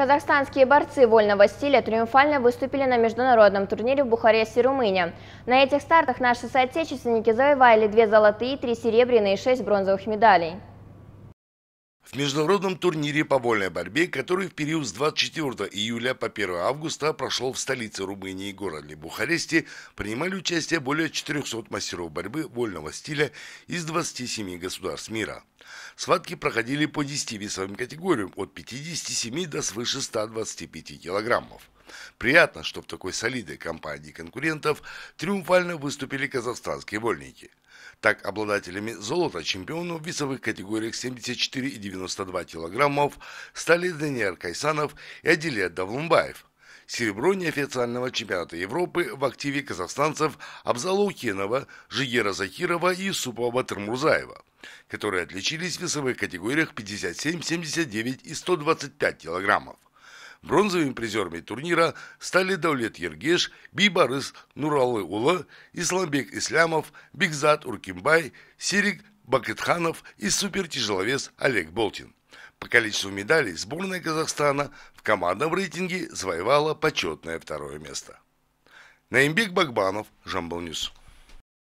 Казахстанские борцы вольного стиля триумфально выступили на международном турнире в Бухаресте, Румыния. На этих стартах наши соотечественники завоевали две золотые, три серебряные и шесть бронзовых медалей. В международном турнире по вольной борьбе, который в период с 24 июля по 1 августа прошел в столице Румынии городе Бухаресте, принимали участие более 400 мастеров борьбы вольного стиля из 27 государств мира. Схватки проходили по 10 весовым категориям от 57 до свыше 125 килограммов. Приятно, что в такой солидной компании конкурентов триумфально выступили казахстанские вольники. Так, обладателями золота чемпионов в весовых категориях 74 и 92 килограммов стали Даниэль Кайсанов и Адиле Давлумбаев. Серебро неофициального чемпионата Европы в активе казахстанцев Абзала Укенова, Жигера Захирова и Супа Батырмурзаева, которые отличились в весовых категориях 57, 79 и 125 килограммов. Бронзовыми призерами турнира стали Давлет Ергеш, Бибарыс Нуралы Ула, Исламбек Ислямов, Бигзат Уркимбай, Сирик Бакетханов и супертяжеловес Олег Болтин. По количеству медалей сборная Казахстана в командном рейтинге завоевала почетное второе место. Наимбек Багбанов, Жамбулнюс.